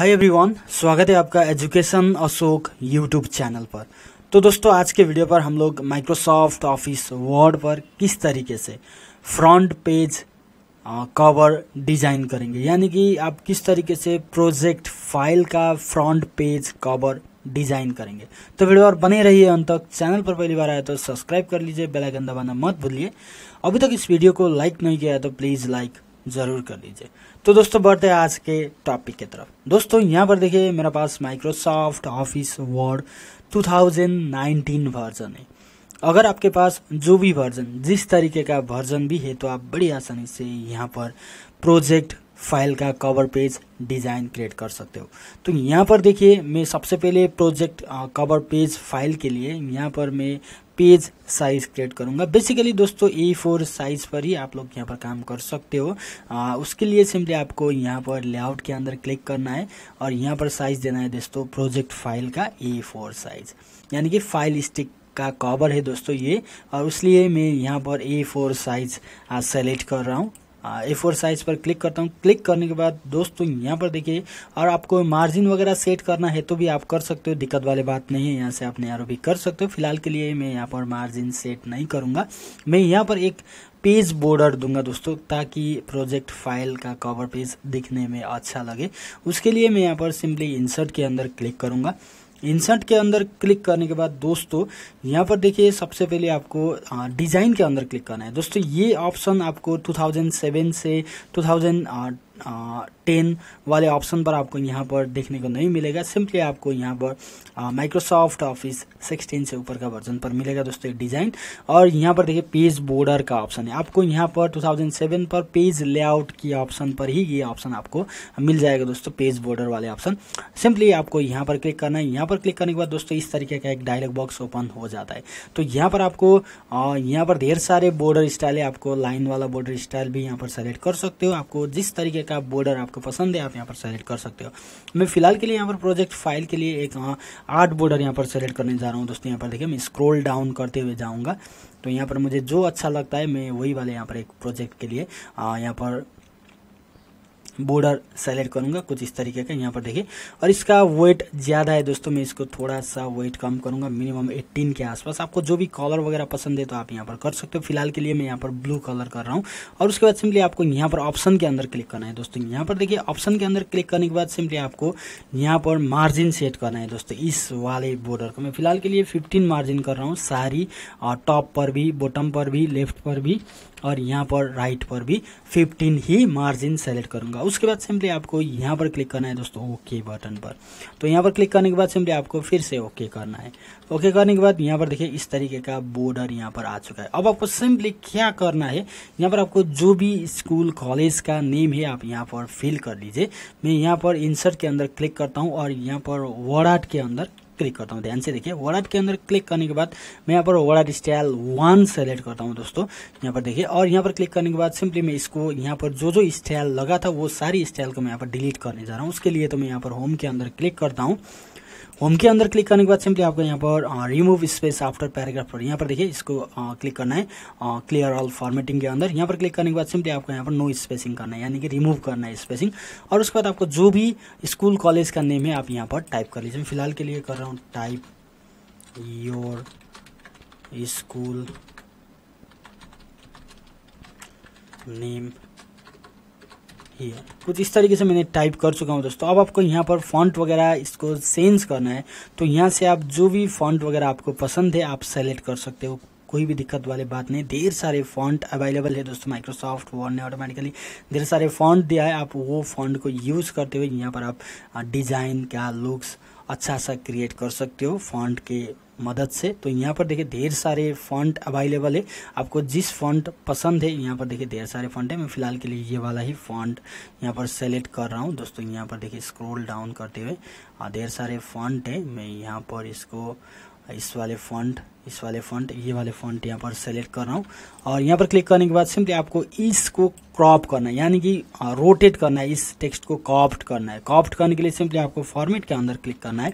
hi everyone स्वागत है आपका एजुकेशन अशोक यूट्यूब चैनल पर तो दोस्तों आज के वीडियो पर हम लोग माइक्रोसॉफ्ट ऑफिस वर्ड पर किस तरीके से फ्रंट पेज कवर डिज़ाइन करेंगे यानी कि आप किस तरीके से प्रोजेक्ट फाइल का फ्रंट पेज कवर डिज़ाइन करेंगे तो वीडियो और बने रहिए अंत तक चैनल पर पहली बार आया तो सब्सक्राइब कर लीजिए बेलाइकन दबाना मत भूलिए अभी तक इस वीडियो को लाइक नहीं किया है तो प्लीज़ लाइक ज़रूर कर लीजिए तो दोस्तों बढ़ते हैं आज के टॉपिक की तरफ दोस्तों यहाँ पर देखिए मेरे पास माइक्रोसॉफ्ट ऑफिस वर्ड 2019 वर्जन है अगर आपके पास जो भी वर्जन जिस तरीके का वर्जन भी है तो आप बड़ी आसानी से यहाँ पर प्रोजेक्ट फाइल का कवर पेज डिज़ाइन क्रिएट कर सकते हो तो यहाँ पर देखिए मैं सबसे पहले प्रोजेक्ट कवर पेज फाइल के लिए यहाँ पर मैं पेज साइज क्रिएट करूंगा बेसिकली दोस्तों ए फोर साइज पर ही आप लोग यहाँ पर काम कर सकते हो आ, उसके लिए सिंपली आपको यहाँ पर लेआउट के अंदर क्लिक करना है और यहाँ पर साइज देना है दोस्तों प्रोजेक्ट फाइल का ए फोर साइज यानी कि फाइल स्टिक का कवर है दोस्तों ये और उसलिए मैं यहाँ पर ए फोर साइज सेलेक्ट कर रहा हूँ ए फोर साइज पर क्लिक करता हूँ क्लिक करने के बाद दोस्तों यहाँ पर देखिए और आपको मार्जिन वगैरह सेट करना है तो भी आप कर सकते हो दिक्कत वाली बात नहीं है यहाँ से आपने नया भी कर सकते हो फिलहाल के लिए मैं यहाँ पर मार्जिन सेट नहीं करूँगा मैं यहाँ पर एक पेज बॉर्डर दूंगा दोस्तों ताकि प्रोजेक्ट फाइल का कवर पेज दिखने में अच्छा लगे उसके लिए मैं यहाँ पर सिंपली इंसर्ट के अंदर क्लिक करूँगा इंसर्ट के अंदर क्लिक करने के बाद दोस्तों यहाँ पर देखिए सबसे पहले आपको डिज़ाइन के अंदर क्लिक करना है दोस्तों ये ऑप्शन आपको 2007 से 2000 आ, आ, टेन वाले ऑप्शन पर आपको यहाँ पर देखने को नहीं मिलेगा सिंपली आपको यहाँ पर माइक्रोसॉफ्ट ऑफिस सिक्सटीन से ऊपर का वर्जन पर मिलेगा दोस्तों डिज़ाइन और यहाँ पर देखिए पेज बॉर्डर का ऑप्शन है आपको यहाँ पर टू पर पेज लेआउट की ऑप्शन पर ही ये ऑप्शन आपको मिल जाएगा दोस्तों पेज बॉर्डर वाले ऑप्शन सिंपली आपको यहाँ पर क्लिक करना है यहाँ पर क्लिक करने के बाद दोस्तों इस तरीके का एक डायलॉग बॉक्स ओपन हो जाता है तो यहाँ पर आपको यहाँ पर ढेर सारे बॉर्डर स्टाइल है आपको लाइन वाला बॉर्डर स्टाइल भी यहाँ पर सेलेक्ट कर सकते हो आपको जिस तरीके का बॉर्डर आपको आपको पसंद है आप यहाँ पर सेलेक्ट कर सकते हो मैं फिलहाल के लिए यहाँ पर प्रोजेक्ट फाइल के लिए एक हाँ, आर्ट बॉर्डर यहाँ पर सेलेक्ट करने जा रहा हूँ दोस्तों यहाँ पर देखिए मैं स्क्रोल डाउन करते हुए जाऊँगा तो यहाँ पर मुझे जो अच्छा लगता है मैं वही वाले यहाँ पर एक प्रोजेक्ट के लिए हाँ, यहाँ पर बॉर्डर सेलेक्ट करूंगा कुछ इस तरीके का यहाँ पर देखिए और इसका वेट ज़्यादा है दोस्तों मैं इसको थोड़ा सा वेट कम करूंगा मिनिमम 18 के आसपास आपको जो भी कलर वगैरह पसंद है तो आप यहाँ पर कर सकते हो फिलहाल के लिए मैं यहाँ पर ब्लू कलर कर रहा हूँ और उसके बाद सिंपली आपको यहाँ पर ऑप्शन के अंदर क्लिक करना है दोस्तों यहाँ पर देखिए ऑप्शन के अंदर क्लिक करने के बाद सिंपली आपको यहाँ पर मार्जिन सेट करना है दोस्तों इस वाले बॉर्डर को मैं फिलहाल के लिए फिफ्टीन मार्जिन कर रहा हूँ सारी टॉप पर भी बॉटम पर भी लेफ्ट पर भी और यहाँ पर राइट पर भी फिफ्टीन ही मार्जिन सेलेक्ट करूँगा उसके बाद सिंपली आपको यहाँ पर क्लिक करना है दोस्तों ओके बटन पर तो यहाँ पर क्लिक करने के बाद सिंपली आपको फिर से ओके करना है ओके तो करने के बाद यहाँ पर देखिए इस तरीके का बॉर्डर यहाँ पर आ चुका है अब आपको सिंपली क्या करना है यहाँ पर आपको जो भी स्कूल कॉलेज का नेम है आप यहाँ पर फिल कर लीजिए मैं यहाँ पर इंसर्ट के अंदर क्लिक करता हूँ और यहाँ पर वर्ड आर्ट के अंदर क्लिक करता हूँ ध्यान से देखिए वर्ड के अंदर क्लिक करने के बाद मैं यहाँ पर वर्ड स्टाइल वन सेलेक्ट करता हूँ दोस्तों यहाँ पर देखिए और यहाँ पर क्लिक करने के बाद सिंपली मैं इसको यहाँ पर जो जो स्टाइल लगा था वो सारी स्टाइल को मैं यहाँ पर डिलीट करने जा रहा हूँ उसके लिए तो मैं यहाँ पर होम के अंदर क्लिक करता हूँ होम के अंदर क्लिक करने के बाद सिंपली आपको यहाँ पर रिमूव स्पेस आफ्टर पैराग्राफ पर यहाँ पर देखिए इसको क्लिक uh, करना है क्लियर ऑल फॉर्मेटिंग के अंदर यहाँ पर क्लिक करने के बाद सिंपली आपको यहाँ पर नो स्पेसिंग करना है यानी कि रिमूव करना है स्पेसिंग और उसके बाद आपको जो भी स्कूल कॉलेज का नेम है आप यहाँ पर टाइप कर लीजिए मैं फिलहाल के लिए कर रहा हूँ टाइप योर स्कूल नेम ये कुछ इस तरीके से मैंने टाइप कर चुका हूँ दोस्तों अब आपको यहाँ पर फॉन्ट वगैरह इसको चेंज करना है तो यहाँ से आप जो भी फॉन्ट वगैरह आपको पसंद है आप सेलेक्ट कर सकते हो कोई भी दिक्कत वाले बात नहीं ढेर सारे फॉन्ट अवेलेबल है दोस्तों माइक्रोसॉफ्ट वर्ड ने ऑटोमेटिकली ढेर सारे फॉन्ट दिया है आप वो फॉन्ट को यूज़ करते हुए यहाँ पर आप डिज़ाइन क्या लुक्स अच्छा सा क्रिएट कर सकते हो फॉन्ट के मदद से तो यहाँ पर देखिए ढेर सारे फॉन्ट अवेलेबल है आपको जिस फॉन्ट पसंद है यहाँ पर देखिए ढेर सारे फॉन्ट है मैं फिलहाल के लिए ये वाला ही फॉन्ट यहाँ पर सेलेक्ट कर रहा हूँ दोस्तों यहाँ पर देखिए स्क्रॉल डाउन करते हुए ढेर सारे फॉन्ट है मैं यहाँ पर इसको इस वाले फॉन्ट इस वाले फॉन्ट ये वाले फॉन्ट यहाँ पर सेलेक्ट कर रहा हूँ और यहाँ पर क्लिक करने के बाद सिंपली आपको इसको क्रॉप करना है यानी कि रोटेट करना है इस टेक्स्ट को कॉप्ट करना है कॉप्ट करने के लिए सिंपली आपको फॉर्मेट के अंदर क्लिक करना है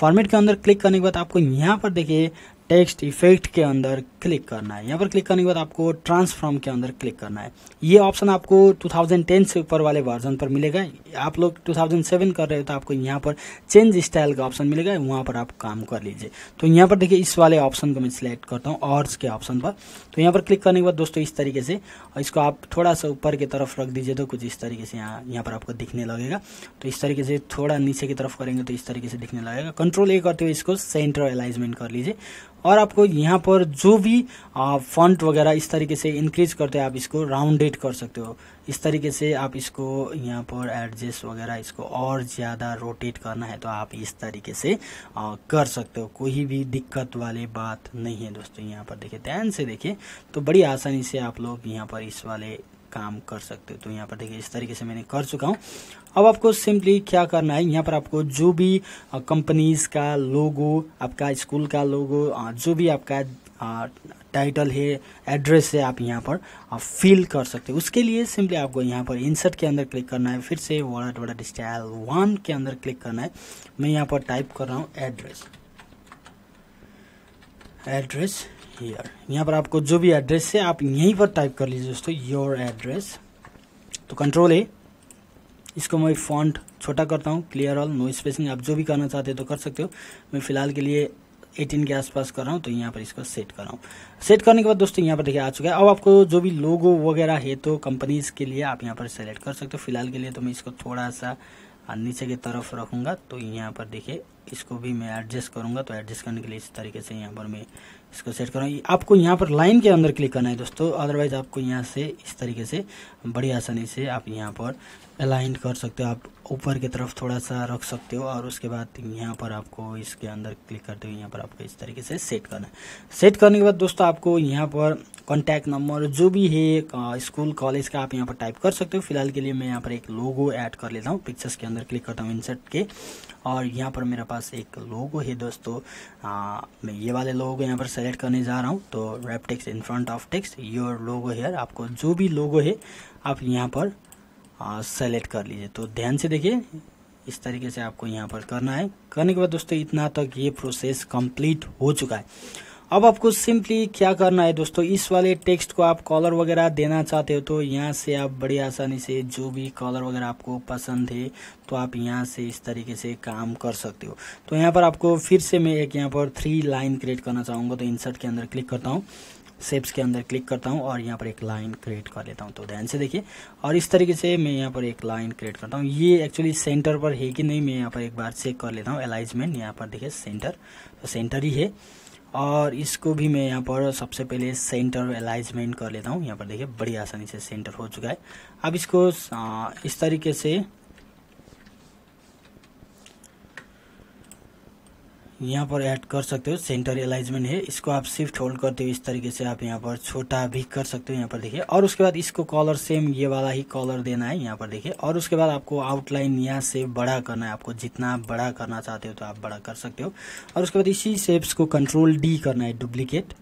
फॉर्मेट के अंदर क्लिक करने के बाद आपको यहाँ पर देखिए टेक्स्ट इफेक्ट के अंदर क्लिक करना है यहाँ पर क्लिक करने के बाद आपको ट्रांसफॉर्म के अंदर क्लिक करना है ये ऑप्शन आपको 2010 से ऊपर वाले वर्जन पर मिलेगा आप लोग 2007 कर रहे हो तो आपको यहाँ पर चेंज स्टाइल का ऑप्शन मिलेगा वहाँ पर आप काम कर लीजिए तो यहाँ पर देखिए इस वाले ऑप्शन को मैं सिलेक्ट करता हूँ और के ऑप्शन पर तो यहाँ पर क्लिक करने के बाद दोस्तों इस तरीके से इसको आप थोड़ा सा ऊपर की तरफ रख दीजिए तो कुछ इस तरीके से यहाँ यहाँ पर आपको दिखने लगेगा तो इस तरीके से थोड़ा नीचे की तरफ करेंगे तो इस तरीके से दिखने लगेगा कंट्रोल ए करते हुए इसको सेंटर अलाइजमेंट कर लीजिए और आपको यहाँ पर जो भी फंट वगैरह इस तरीके से इंक्रीज करते हैं आप इसको राउंडेड कर सकते हो इस तरीके से आप इसको यहाँ पर एडजस्ट वगैरह इसको और ज़्यादा रोटेट करना है तो आप इस तरीके से आ, कर सकते हो कोई भी दिक्कत वाले बात नहीं है दोस्तों यहाँ पर देखिए ध्यान से देखिए तो बड़ी आसानी से आप लोग यहाँ पर इस वाले काम कर सकते हो तो यहाँ पर देखिए इस तरीके से मैंने कर चुका हूँ अब आपको सिंपली क्या करना है यहाँ पर आपको जो भी कंपनीज का लोगो आपका स्कूल का लोगो जो भी आपका टाइटल है एड्रेस है आप यहाँ पर आप फिल कर सकते हैं उसके लिए सिंपली आपको यहाँ पर इंसर्ट के अंदर क्लिक करना है फिर से वर्ड वर्ड स्टाइल वन के अंदर क्लिक करना है मैं यहाँ पर टाइप कर रहा हूँ एड्रेस एड्रेस हियर यहाँ पर आपको जो भी एड्रेस है आप यहीं पर टाइप कर लीजिए दोस्तों योर एड्रेस तो कंट्रोल है इसको मैं फॉन्ट छोटा करता हूँ क्लियर ऑल नो स्पेसिंग आप जो भी करना चाहते हो तो कर सकते हो मैं फिलहाल के लिए 18 के आसपास कर रहा हूँ तो यहाँ पर इसको सेट कर रहा हूँ सेट करने के बाद दोस्तों यहाँ पर देखिए आ चुका है अब आपको जो भी लोगो वगैरह है तो कंपनीज के लिए आप यहाँ पर सेलेक्ट कर सकते हो फिलहाल के लिए तो मैं इसको थोड़ा सा नीचे की तरफ रखूँगा तो यहाँ पर देखिए इसको भी मैं एडजस्ट करूँगा तो एडजस्ट करने के लिए इस तरीके से यहाँ पर मैं इसको सेट करूँगा आपको यहाँ पर लाइन के अंदर क्लिक करना है दोस्तों अदरवाइज आपको यहाँ से इस तरीके से बड़ी आसानी से आप यहाँ पर अलाइन कर सकते हो आप ऊपर की तरफ थोड़ा सा रख सकते हो और उसके बाद यहाँ पर आपको इसके अंदर क्लिक करते हो यहाँ पर आपको इस तरीके से सेट करना है सेट करने के बाद दोस्तों आपको यहाँ पर कॉन्टैक्ट नंबर जो भी है स्कूल कॉलेज का आप यहाँ पर टाइप कर सकते हो फिलहाल के लिए मैं यहाँ पर एक लोगो ऐड कर लेता हूँ पिक्चर्स के अंदर क्लिक करता हूँ इंसर्ट के और यहाँ पर मेरा पास पास एक लोगो है दोस्तों आ, मैं ये वाले लोगो यहाँ पर सेलेक्ट करने जा रहा हूँ तो wrap text in front of text your logo here आपको जो भी लोगो है आप यहाँ पर सेलेक्ट कर लीजिए तो ध्यान से देखिए इस तरीके से आपको यहाँ पर करना है करने के बाद दोस्तों इतना तक तो ये प्रोसेस कंप्लीट हो चुका है अब आपको सिंपली क्या करना है दोस्तों इस वाले टेक्स्ट को आप कॉलर वगैरह देना चाहते हो तो यहाँ से आप बड़ी आसानी से जो भी कॉलर वगैरह आपको पसंद है तो आप यहाँ से इस तरीके से काम कर सकते हो तो यहाँ पर आपको फिर से मैं एक यहाँ पर थ्री लाइन क्रिएट करना चाहूँगा तो इंसर्ट के अंदर क्लिक करता हूँ सेप्स के अंदर क्लिक करता हूँ और यहाँ पर एक लाइन क्रिएट कर लेता हूँ तो ध्यान से देखिए और इस तरीके से मैं यहाँ पर एक लाइन क्रिएट करता हूँ ये एक्चुअली सेंटर पर है कि नहीं मैं यहाँ पर एक बार चेक कर लेता हूँ अलाइजमेंट यहाँ पर देखिए सेंटर तो सेंटर ही है और इसको भी मैं यहाँ पर सबसे पहले सेंटर अलाइजमेंट कर लेता हूँ यहाँ पर देखिए बड़ी आसानी से सेंटर हो चुका है अब इसको इस तरीके से यहाँ पर ऐड कर सकते हो सेंटर एलाइजमेंट है इसको आप शिफ्ट होल्ड करते हो इस तरीके से आप यहाँ पर छोटा भी कर सकते हो यहाँ पर देखिए और उसके बाद इसको कॉलर सेम ये वाला ही कॉलर देना है यहाँ पर देखिए और उसके बाद आपको आउटलाइन यहाँ से बड़ा करना है आपको जितना आप बड़ा करना चाहते हो तो आप बड़ा कर सकते हो और उसके बाद इसी शेप्स को कंट्रोल डी करना है डुप्लीकेट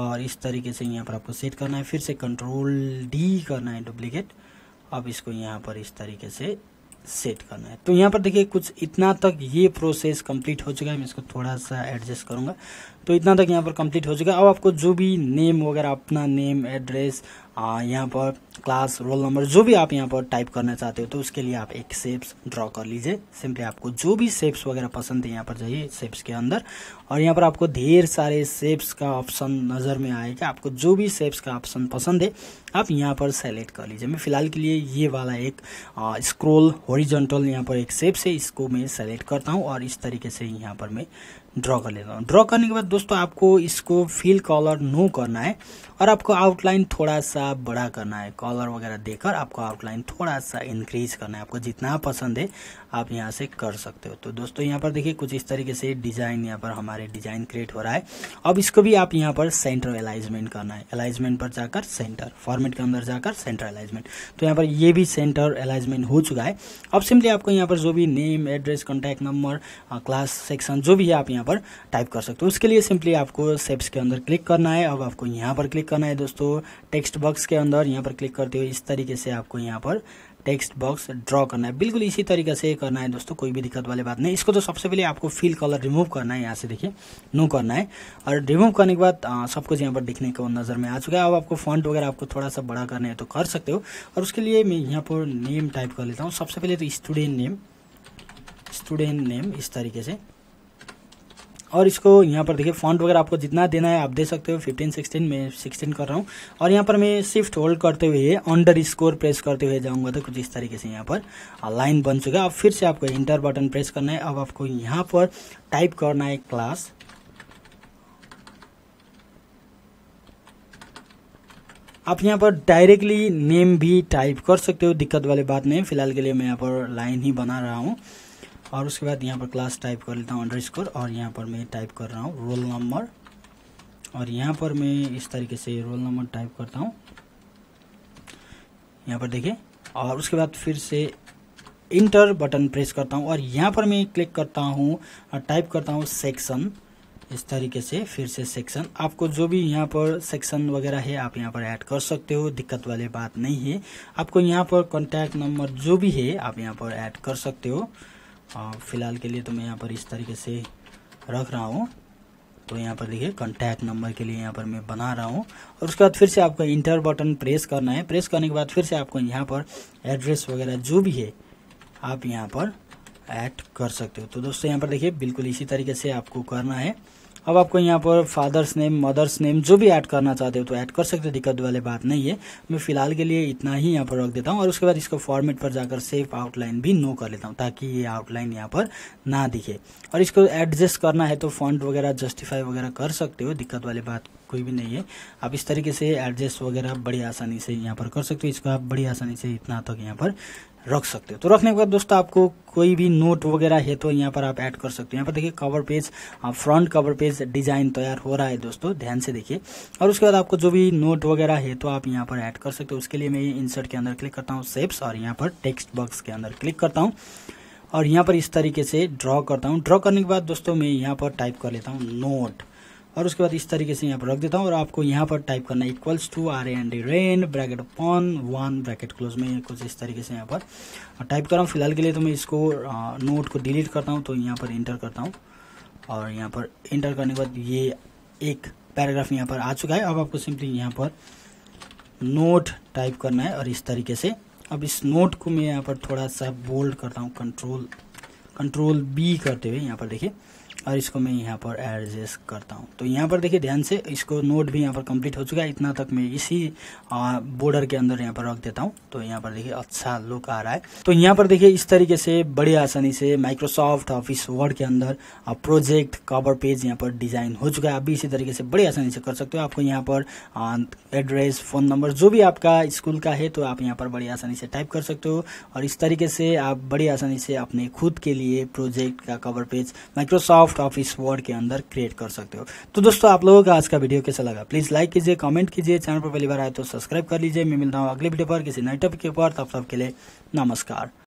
और इस तरीके से यहाँ पर आपको सेट करना है फिर से कंट्रोल डी करना है डुप्लीकेट अब इसको यहाँ पर इस तरीके से सेट करना है तो यहाँ पर देखिए कुछ इतना तक ये प्रोसेस कंप्लीट हो चुका है मैं इसको थोड़ा सा एडजस्ट करूँगा तो इतना तक यहाँ पर कंप्लीट हो चुका है अब आपको जो भी नेम वगैरह अपना नेम एड्रेस यहाँ पर क्लास रोल नंबर जो भी आप यहाँ पर टाइप करना चाहते हो तो उसके लिए आप एक सेप्स ड्रॉ कर लीजिए सिंपली आपको जो भी सेप्स वगैरह पसंद है यहाँ पर जाइए सेप्स के अंदर और यहाँ पर आपको ढेर सारे सेप्स का ऑप्शन नज़र में आएगा आपको जो भी सेप्स का ऑप्शन पसंद है आप यहाँ पर सेलेक्ट कर लीजिए मैं फ़िलहाल के लिए ये वाला एक स्क्रोल होरिजेंटल यहाँ पर एक सेप्स है इसको मैं सेलेक्ट करता हूँ और इस तरीके से यहाँ पर मैं ड्रॉ कर लेना ड्रॉ करने के बाद दोस्तों आपको इसको फील कॉलर नो करना है और आपको आउटलाइन थोड़ा सा बड़ा करना है कॉलर वगैरह देकर आपको आउटलाइन थोड़ा सा इंक्रीज करना है आपको जितना पसंद है आप यहाँ से कर सकते हो तो दोस्तों यहाँ पर देखिए कुछ इस तरीके से डिज़ाइन यहाँ पर हमारे डिज़ाइन क्रिएट हो रहा है अब इसको भी आप यहाँ पर सेंटर अलाइजमेंट करना है अलाइजमेंट पर जाकर सेंटर फॉर्मेट के अंदर जाकर सेंटर अलाइजमेंट तो यहाँ पर ये भी सेंटर अलाइजमेंट हो चुका है अब सिंपली आपको यहाँ पर जो भी name address contact number class section जो भी है आप यहाँ यहाँ पर टाइप कर सकते हो उसके लिए सिंपली आपको सेप्स के अंदर क्लिक करना है अब आपको यहाँ पर क्लिक करना है दोस्तों टेक्स्ट बॉक्स के अंदर यहाँ पर क्लिक करते हो इस तरीके से आपको यहाँ पर टेक्स्ट बॉक्स ड्रॉ करना है बिल्कुल इसी तरीके से करना है दोस्तों कोई भी दिक्कत वाली बात नहीं इसको तो सबसे पहले आपको फिल कलर रिमूव करना है यहाँ से देखिए नो करना है और रिमूव करने के बाद सब कुछ यहाँ पर दिखने को नज़र में आ चुका है अब आपको फॉन्ट वगैरह आपको थोड़ा सा बड़ा करना है तो कर सकते हो और उसके लिए मैं यहाँ पर नेम टाइप कर लेता हूँ सबसे पहले तो स्टूडेंट नेम स्टूडेंट नेम इस तरीके से और इसको यहाँ पर देखिए फॉन्ट वगैरह आपको जितना देना है आप दे सकते हो फिफ्टीन सिक्सटीन में सिक्सटीन कर रहा हूँ और यहाँ पर मैं शिफ्ट होल्ड करते हुए अंडर स्कोर प्रेस करते हुए जाऊँगा तो कुछ इस तरीके से यहाँ पर लाइन बन चुका है अब फिर से आपको इंटर बटन प्रेस करना है अब आपको यहाँ पर टाइप करना है क्लास आप यहाँ पर डायरेक्टली नेम भी टाइप कर सकते हो दिक्कत वाली बात नहीं फिलहाल के लिए मैं यहाँ पर लाइन ही बना रहा हूँ और उसके बाद यहाँ पर क्लास टाइप कर लेता हूँ अंडर स्कोर और यहाँ पर मैं टाइप कर रहा हूँ रोल नंबर और यहाँ पर मैं इस तरीके से रोल नंबर टाइप करता हूँ यहाँ पर देखिए और उसके बाद फिर से इंटर बटन प्रेस करता हूँ और यहाँ पर मैं क्लिक करता हूँ और टाइप करता हूँ सेक्शन इस तरीके से फिर से सेक्शन आपको जो भी यहाँ पर सेक्शन वगैरह है आप यहाँ पर ऐड कर सकते हो दिक्कत वाली बात नहीं है आपको यहाँ पर कॉन्टैक्ट नंबर जो भी है आप यहाँ पर ऐड कर सकते हो फ़िलहाल के लिए तो मैं यहाँ पर इस तरीके से रख रहा हूँ तो यहाँ पर देखिए कॉन्टैक्ट नंबर के लिए यहाँ पर मैं बना रहा हूँ और उसके बाद फिर से आपको इंटर बटन प्रेस करना है प्रेस करने के बाद फिर से आपको यहाँ पर एड्रेस वगैरह जो भी है आप यहाँ पर ऐड कर सकते हो तो दोस्तों यहाँ पर देखिए बिल्कुल इसी तरीके से आपको करना है अब आपको यहाँ पर फादर्स नेम मदर्स नेम जो भी ऐड करना चाहते हो तो ऐड कर सकते हो दिक्कत वाले बात नहीं है मैं फिलहाल के लिए इतना ही यहाँ पर रख देता हूँ और उसके बाद इसको फॉर्मेट पर जाकर सेफ आउटलाइन भी नो कर लेता हूँ ताकि ये आउटलाइन यहाँ पर ना दिखे और इसको एडजस्ट करना है तो फॉन्ट वगैरह जस्टिफाई वगैरह कर सकते हो दिक्कत वाली बात कोई भी नहीं है आप इस तरीके से एडजस्ट वगैरह बड़ी आसानी से यहाँ पर कर सकते हो इसको आप बड़ी आसानी से इतना तक यहाँ पर रख सकते हो तो रखने के बाद दोस्तों आपको कोई भी नोट वगैरह है तो यहाँ पर आप ऐड कर सकते हो यहाँ पर देखिए cover page front cover page design तैयार हो रहा है दोस्तों ध्यान से देखिए और उसके बाद आपको जो भी नोट वगैरह है तो आप यहाँ पर ऐड कर सकते हो उसके लिए मैं इंसर्ट के अंदर क्लिक करता हूँ सेप्स और यहाँ पर टेक्स्ट बॉक्स के अंदर क्लिक करता हूँ और यहाँ पर इस तरीके से ड्रॉ करता हूँ ड्रॉ करने के बाद दोस्तों मैं यहाँ पर टाइप कर लेता हूँ नोट और उसके बाद इस तरीके से यहाँ पर रख देता हूँ और आपको यहाँ पर टाइप करना equals to R and D रेन bracket upon one bracket close में कुछ इस तरीके से यहाँ पर टाइप कर रहा हूँ फिलहाल के लिए तो मैं इसको नोट को डिलीट करता हूँ तो यहाँ पर इंटर करता हूँ और यहाँ पर इंटर करने के बाद ये एक पैराग्राफ यहाँ पर आ चुका है अब आपको सिंपली यहाँ पर नोट टाइप करना है और इस तरीके से अब इस नोट को मैं यहाँ पर थोड़ा सा बोल्ड करता हूँ कंट्रोल कंट्रोल बी करते हुए यहाँ पर देखिए और इसको मैं यहाँ पर एडजस्ट करता हूँ तो यहाँ पर देखिए ध्यान से इसको नोट भी यहाँ पर कंप्लीट हो चुका है इतना तक मैं इसी बॉर्डर के अंदर यहाँ पर रख देता हूँ तो यहाँ पर देखिए अच्छा लुक आ रहा है तो यहाँ पर देखिए इस तरीके से बड़े आसानी से माइक्रोसॉफ्ट ऑफिस वर्ड के अंदर प्रोजेक्ट कवर पेज यहाँ पर डिजाइन हो चुका है आप भी इसी तरीके से बड़ी आसानी से कर सकते हो आपको यहाँ पर एड्रेस फ़ोन नंबर जो भी आपका स्कूल का है तो आप यहाँ पर बड़ी आसानी से टाइप कर सकते हो और इस तरीके से आप बड़ी आसानी से अपने खुद के लिए प्रोजेक्ट का cover page Microsoft list of इस वर्ड के अंदर क्रिएट कर सकते हो तो दोस्तों आप लोगों का आज का वीडियो कैसा लगा प्लीज लाइक कीजिए कमेंट कीजिए चैनल पर पहली बार आए तो सब्सक्राइब कर लीजिए मैं मिलता हूँ अगले वीडियो पर किसी नए टॉपिक के ऊपर तब तक के लिए नमस्कार